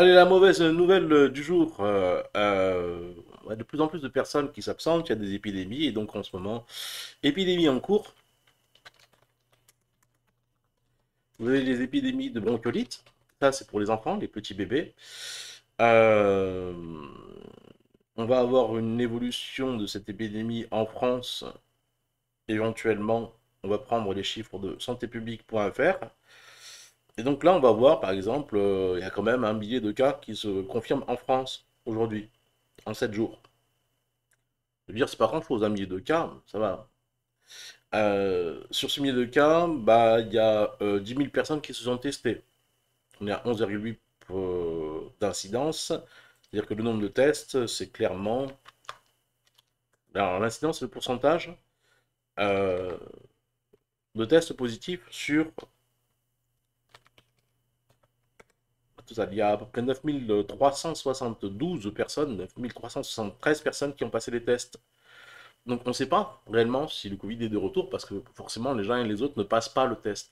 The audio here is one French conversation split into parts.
Allez, la mauvaise nouvelle euh, du jour. Euh, euh, de plus en plus de personnes qui s'absentent, il y a des épidémies, et donc en ce moment, épidémie en cours. Vous avez les épidémies de bronchiolite, ça c'est pour les enfants, les petits bébés. on va avoir une évolution de cette épidémie en France. Éventuellement, on va prendre les chiffres de santépublique.fr. Et donc là, on va voir, par exemple, euh, il y a quand même un millier de cas qui se confirment en France aujourd'hui, en 7 jours. Je veux dire, c'est pas grand-chose, un millier de cas, ça va. Euh, sur ce millier de cas, bah, il y a 10 euh, 000 personnes qui se sont testées. On est à 11,8 d'incidence, c'est-à-dire que le nombre de tests, c'est clairement... Alors l'incidence, c'est le pourcentage de tests positifs sur il y a à peu près 9372 personnes, 9373 personnes qui ont passé les tests. Donc on ne sait pas réellement si le Covid est de retour parce que forcément les gens et les autres ne passent pas le test.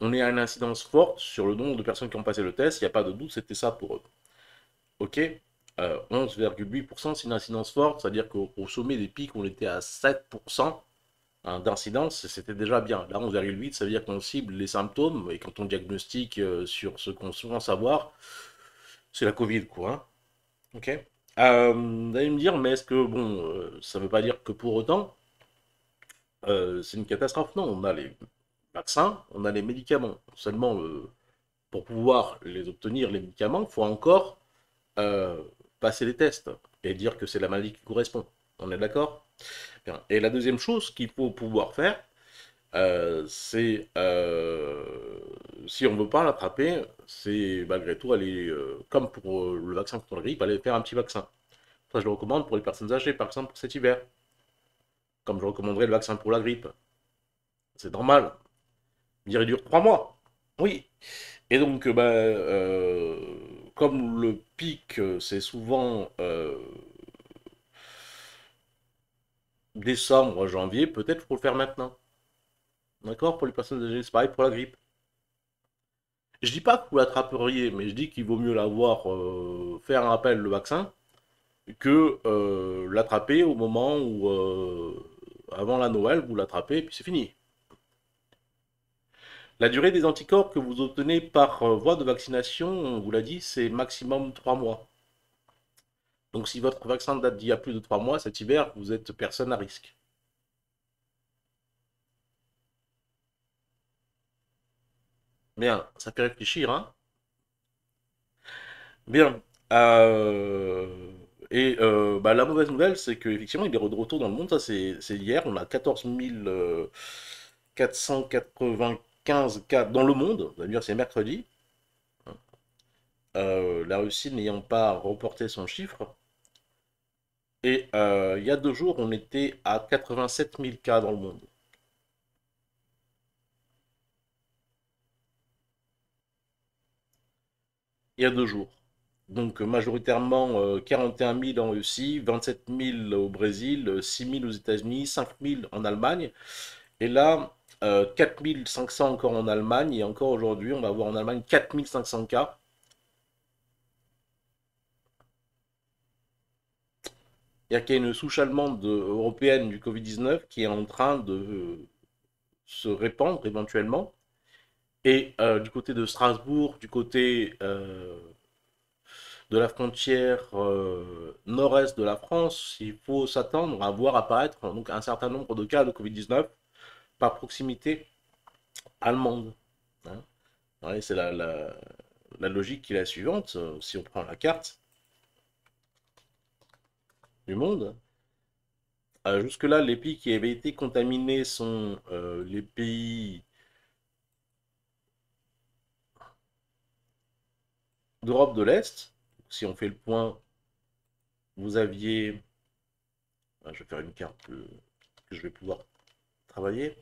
On est à une incidence forte sur le nombre de personnes qui ont passé le test, il n'y a pas de doute, c'était ça pour eux. Ok 11,8%, euh, c'est une incidence forte, c'est-à-dire qu'au sommet des pics, on était à 7% d'incidence, c'était déjà bien. Là, 11,8, ça veut dire qu'on cible les symptômes, et quand on diagnostique euh, sur ce qu'on souvent savoir, c'est la Covid, quoi. Hein. Ok euh, Vous allez me dire, mais est-ce que, bon, euh, ça ne veut pas dire que pour autant, c'est une catastrophe Non, on a les vaccins, on a les médicaments. Seulement, pour pouvoir les obtenir, les médicaments, il faut encore passer les tests et dire que c'est la maladie qui correspond. On est d'accord et la deuxième chose qu'il faut pouvoir faire, euh, c'est euh, si on ne veut pas l'attraper, c'est malgré tout aller, euh, comme pour le vaccin contre la grippe, aller faire un petit vaccin. Ça, je le recommande pour les personnes âgées, par exemple, pour cet hiver. Comme je recommanderais le vaccin pour la grippe. C'est normal. Dire, il dure trois mois. Oui. Et donc, bah, comme le pic, c'est souvent décembre, janvier, peut-être faut le faire maintenant. D'accord Pour les personnes âgées, c'est pareil pour la grippe. Je dis pas que vous l'attraperiez, mais je dis qu'il vaut mieux l'avoir, euh, faire un appel le vaccin, que euh, l'attraper au moment où, euh, avant la Noël, vous l'attrapez et puis c'est fini. La durée des anticorps que vous obtenez par voie de vaccination, on vous l'a dit, c'est maximum 3 mois. Donc si votre vaccin date d'il y a plus de trois mois, cet hiver, vous êtes personne à risque. Bien, ça fait réfléchir, hein Bien. Euh, et euh, bah, la mauvaise nouvelle, c'est qu'effectivement, il est de retour dans le monde. Ça, c'est hier. On a 14 495 euh, cas dans le monde. D'ailleurs, c'est mercredi. la Russie n'ayant pas reporté son chiffre, et euh, il y a deux jours, on était à 87 000 cas dans le monde. Il y a deux jours. Donc majoritairement 41 euh, 000 en Russie, 27 000 au Brésil, 6 000 aux États-Unis, 5 000 en Allemagne. Et là, euh, 4 500 encore en Allemagne. Et encore aujourd'hui, on va avoir en Allemagne 4 500 cas. C'est-à-dire qu'il y a une souche allemande européenne du Covid-19 qui est en train de euh, se répandre éventuellement. Et euh, du côté de Strasbourg, du côté euh, de la frontière nord-est de la France, il faut s'attendre à voir apparaître donc, un certain nombre de cas de Covid-19 par proximité allemande. Hein. C'est la, la logique qui est la suivante. Si on prend la carte, du monde. Euh, jusque-là, les pays qui avaient été contaminés sont euh, les pays d'Europe de l'Est. Si on fait le point, vous aviez... Ah, je vais faire une carte que je vais pouvoir travailler.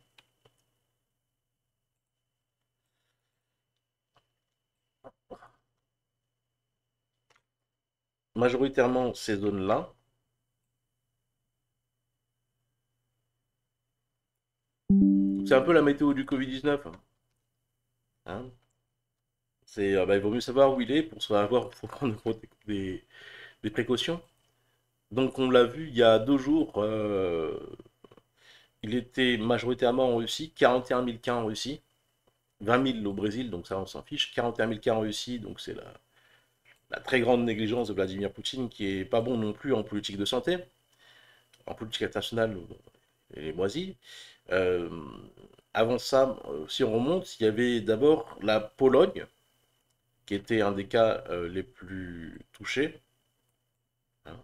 Majoritairement ces zones-là. un peu la météo du Covid-19. Hein. Hein. c'est, euh, bah, il vaut mieux savoir où il est pour avoir pour prendre des, précautions. Donc on l'a vu il y a deux jours, euh, il était majoritairement en Russie, 41 000 cas en Russie, 20 000 au Brésil, donc ça on s'en fiche, 41 000 cas en Russie, donc c'est la, la très grande négligence de Vladimir Poutine qui est pas bon non plus en politique de santé, en politique internationale les moisis. Euh, avant ça, euh, si on remonte, il y avait d'abord la Pologne, qui était un des cas euh, les plus touchés, hein,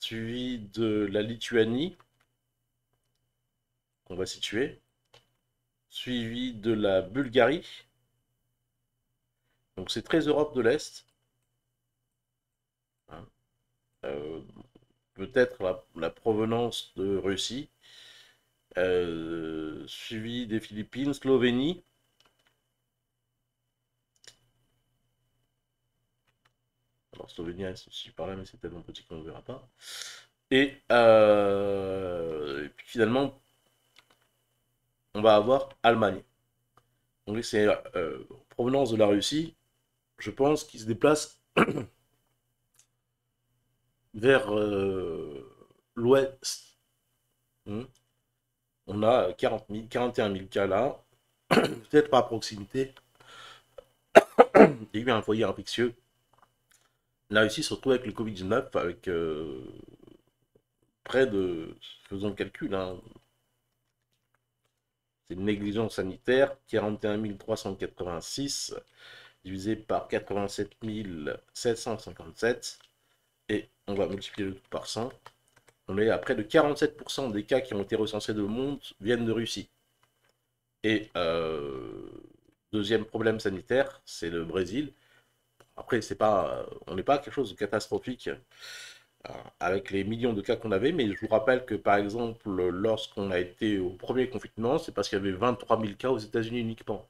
suivi de la Lituanie, qu'on va situer, suivi de la Bulgarie. Donc c'est très Europe de l'Est. Hein peut-être la, provenance de Russie, euh, suivi des Philippines, Slovénie. Alors Slovénie c'est aussi par là, mais c'est tellement petit qu'on ne verra pas. Euh, et, puis finalement, on va avoir Allemagne. Donc c'est euh, provenance de la Russie. Je pense qui se déplace vers euh, l'ouest, hmm. on a 40 000, 41 000 cas là. Peut-être pas à proximité. Il y a eu un foyer infectieux. La Russie se retrouve avec le Covid-19, avec euh, près de, faisons le calcul, hein. c'est une négligence sanitaire, 41 386 divisé par 87 757, et on va multiplier le tout par 100, on est à près de 47% des cas qui ont été recensés dans le monde viennent de Russie. Et euh, deuxième problème sanitaire, c'est le Brésil. Après, c'est pas, on n'est pas quelque chose de catastrophique euh, avec les millions de cas qu'on avait, mais je vous rappelle que par exemple, lorsqu'on a été au premier confinement, c'est parce qu'il y avait 23 000 cas aux États-Unis uniquement.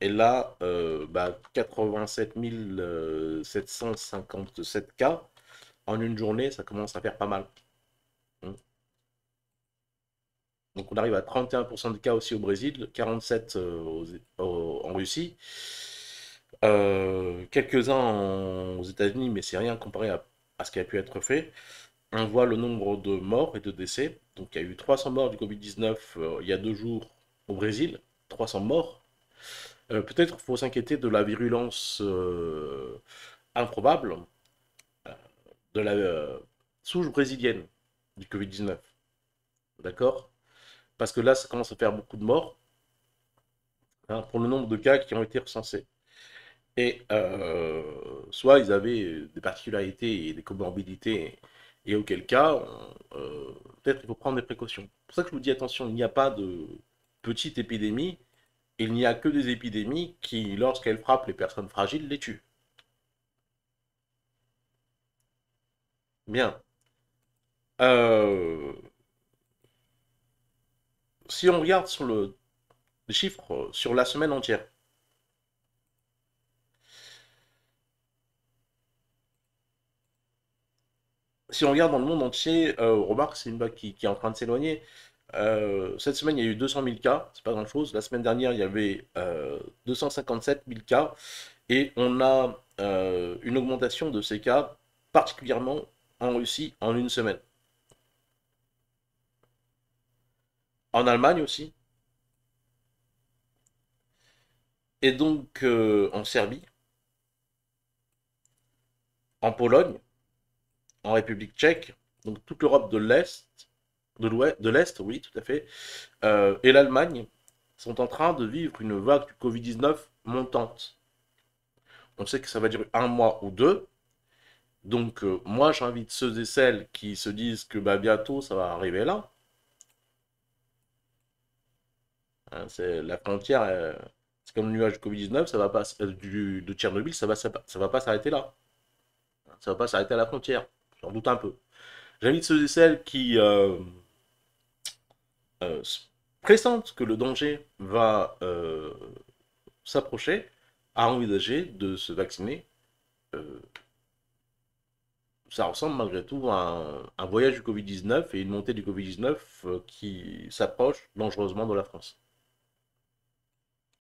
Et là, 87 euh, 757 bah, euh, cas en une journée, ça commence à faire pas mal. Hum. Donc on arrive à 31% de cas aussi au Brésil, 47 euh, en Russie, quelques-uns aux États-Unis, mais c'est rien comparé à, ce qui a pu être fait. On voit le nombre de morts et de décès. Donc il y a eu 300 morts du Covid-19 il y a deux jours au Brésil, 300 morts. Euh, peut-être faut s'inquiéter de la virulence euh, improbable euh, de la souche brésilienne du Covid-19. D'accord Parce que là, ça commence à faire beaucoup de morts hein, pour le nombre de cas qui ont été recensés. Et soit ils avaient des particularités et des comorbidités et auquel cas, peut-être il faut prendre des précautions. C'est pour ça que je vous dis attention, il n'y a pas de petite épidémie, il n'y a que des épidémies qui, lorsqu'elles frappent les personnes fragiles, les tuent. Bien. Euh, si on regarde sur le chiffre, euh, sur la semaine entière, si on regarde dans le monde entier, on euh, remarque c'est une vague qui, est en train de s'éloigner. Euh, cette semaine, il y a eu 200 000 cas, c'est pas grand chose. La semaine dernière, il y avait 257 euh, 000 cas. Et on a euh, une augmentation de ces cas, particulièrement en Russie, en une semaine. En Allemagne aussi. Et donc en Serbie, en Pologne, en République tchèque, donc toute l'Europe de l'Est, de l'Est, oui, tout à fait, euh, et l'Allemagne sont en train de vivre une vague du Covid-19 montante. On sait que ça va durer un mois ou deux. Donc, euh, moi, j'invite ceux et celles qui se disent que bah, bientôt, ça va arriver là. Hein, la frontière, euh, c'est comme le nuage du Covid-19, ça va pas, du, de Tchernobyl, ça va, ça, va pas s'arrêter là. Ça va pas s'arrêter à la frontière. J'en doute un peu. J'invite ceux et celles qui euh, que le danger va euh, s'approcher, à envisager de se vacciner. Euh, ça ressemble malgré tout à un, un voyage du Covid-19 et une montée du Covid-19 euh, qui s'approche dangereusement de la France.